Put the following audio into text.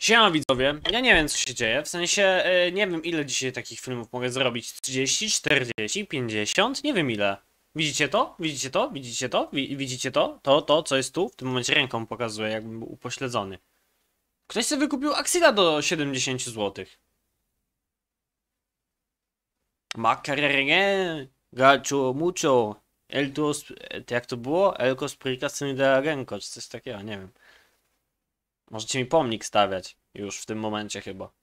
Siema widzowie, ja nie wiem co się dzieje, w sensie yy, nie wiem ile dzisiaj takich filmów mogę zrobić, 30, 40, 50, nie wiem ile. Widzicie to? Widzicie to? Widzicie to? Wi widzicie to? To, to, co jest tu? W tym momencie ręką pokazuję, jakbym był upośledzony. Ktoś sobie wykupił Axila do 70 zł. Macarré, gacho mucho, el dos, e, jak to było? El cosprica sin de czy coś takiego, nie wiem. Możecie mi pomnik stawiać już w tym momencie chyba.